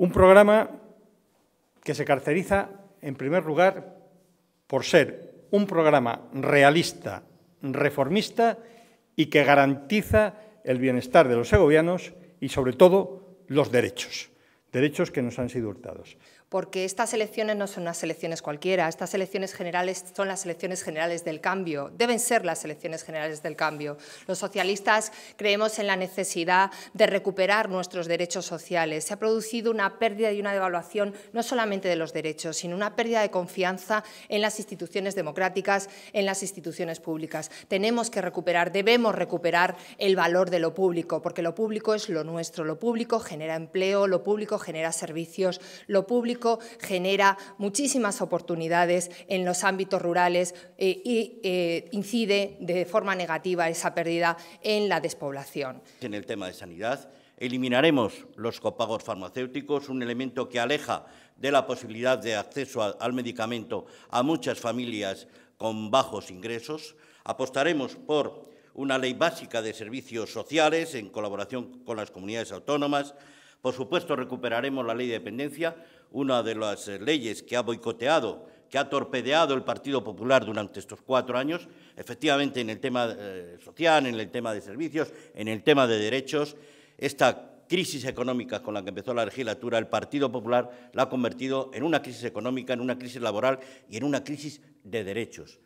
Un programa que se caracteriza, en primer lugar, por ser un programa realista, reformista y que garantiza el bienestar de los segovianos y, sobre todo, los derechos, derechos que nos han sido hurtados porque estas elecciones no son unas elecciones cualquiera, estas elecciones generales son las elecciones generales del cambio, deben ser las elecciones generales del cambio. Los socialistas creemos en la necesidad de recuperar nuestros derechos sociales. Se ha producido una pérdida y una devaluación no solamente de los derechos, sino una pérdida de confianza en las instituciones democráticas, en las instituciones públicas. Tenemos que recuperar, debemos recuperar el valor de lo público, porque lo público es lo nuestro, lo público genera empleo, lo público genera servicios, lo público genera muchísimas oportunidades en los ámbitos rurales eh, y eh, incide de forma negativa esa pérdida en la despoblación. En el tema de sanidad, eliminaremos los copagos farmacéuticos, un elemento que aleja de la posibilidad de acceso al medicamento a muchas familias con bajos ingresos. Apostaremos por una ley básica de servicios sociales en colaboración con las comunidades autónomas. Por supuesto, recuperaremos la ley de dependencia, una de las eh, leyes que ha boicoteado, que ha torpedeado el Partido Popular durante estos cuatro años, efectivamente en el tema eh, social, en el tema de servicios, en el tema de derechos, esta crisis económica con la que empezó la legislatura, el Partido Popular la ha convertido en una crisis económica, en una crisis laboral y en una crisis de derechos.